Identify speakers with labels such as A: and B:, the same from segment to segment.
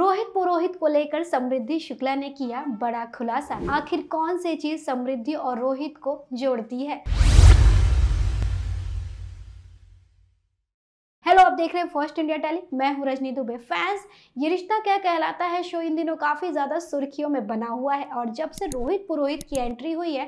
A: रोहित पुरोहित को लेकर समृद्धि शुक्ला ने किया बड़ा खुलासा आखिर कौन सी चीज समृद्धि और रोहित को जोड़ती है देख रहे हैं फर्स्ट इंडिया टैली मैं हूं रजनी दुबे फैंस ये रिश्ता क्या कहलाता है शो इन दिनों काफ़ी ज़्यादा सुर्खियों में बना हुआ है और जब से रोहित पुरोहित की एंट्री हुई है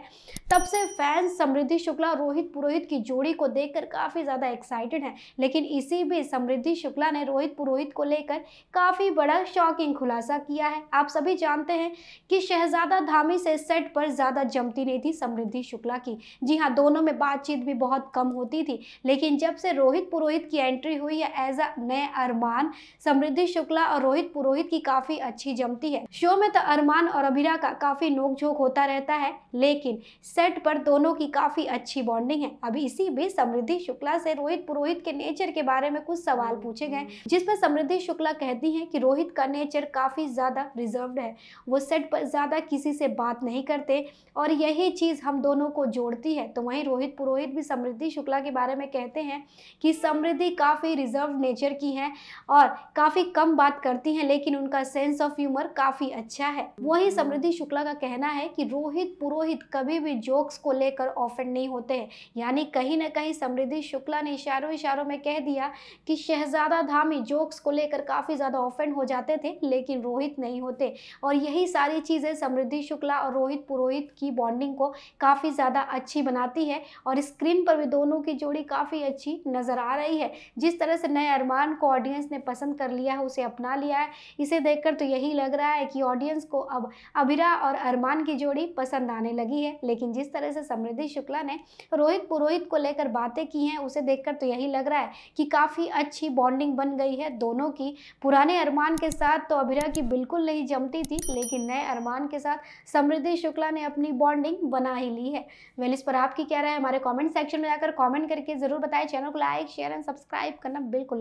A: तब से फैंस समृद्धि शुक्ला और रोहित पुरोहित की जोड़ी को देखकर काफ़ी ज़्यादा एक्साइटेड हैं लेकिन इसी बीच समृद्धि शुक्ला ने रोहित पुरोहित को लेकर काफ़ी बड़ा शॉकिंग खुलासा किया है आप सभी जानते हैं कि शहजादा धामी से सेट पर ज़्यादा जमती नहीं थी समृद्धि शुक्ला की जी हाँ दोनों में बातचीत भी बहुत कम होती थी लेकिन जब से रोहित पुरोहित की एंट्री हुई या एज अ नए अरमान समृद्धि शुक्ला और रोहित पुरोहित की काफी अच्छी जमती है शो में तो अरमान और अभिरा का काफी नोकझोंक होता रहता है लेकिन सेट पर दोनों की काफी अच्छी बॉन्डिंग है अभी इसी बीच समृद्धि शुक्ला से रोहित पुरोहित के नेचर के बारे में कुछ सवाल पूछे गए जिसमें समृद्धि शुक्ला कहती है कि रोहित का नेचर काफी ज्यादा रिजर्व है वो सेट पर ज्यादा किसी से बात नहीं करते और यही चीज हम दोनों को जोड़ती है तो वहीं रोहित पुरोहित भी समृद्धि शुक्ला के बारे में कहते हैं कि समृद्धि काफी रिजर्व नेचर की हैं और काफ़ी कम बात करती हैं लेकिन उनका सेंस ऑफ ह्यूमर काफ़ी अच्छा है वही हम्म। समृद्धि शुक्ला का कहना है कि रोहित पुरोहित कभी भी जोक्स को लेकर ऑफेंड नहीं होते हैं यानी कहीं ना कहीं समृद्धि शुक्ला ने इशारों इशारों में कह दिया कि शहजादा धामी जोक्स को लेकर काफ़ी ज़्यादा ऑफेंड हो जाते थे लेकिन रोहित नहीं होते और यही सारी चीज़ें समृद्धि शुक्ला और रोहित पुरोहित की बॉन्डिंग को काफ़ी ज़्यादा अच्छी बनाती है और स्क्रीन पर भी दोनों की जोड़ी काफ़ी अच्छी नज़र आ रही है जिस तरह इस नए अरमान को ऑडियंस ने पसंद कर लिया है उसे अपना लिया है इसे देखकर तो यही लग रहा है कि ऑडियंस को अब अभिरा और अरमान की जोड़ी पसंद आने लगी है लेकिन जिस तरह से समृद्धि शुक्ला ने रोहित पुरोहित को लेकर बातें की हैं उसे देखकर तो यही लग रहा है कि काफ़ी अच्छी बॉन्डिंग बन गई है दोनों की पुराने अरमान के साथ तो अभिरा की बिल्कुल नहीं जमती थी लेकिन नए अरमान के साथ समृद्धि शुक्ला ने अपनी बॉन्डिंग बना ही ली है वेल इस पर आपकी क्या राय हमारे कॉमेंट सेक्शन में जाकर कॉमेंट करके ज़रूर बताएं चैनल को लाइक शेयर एंड सब्सक्राइब करना pero con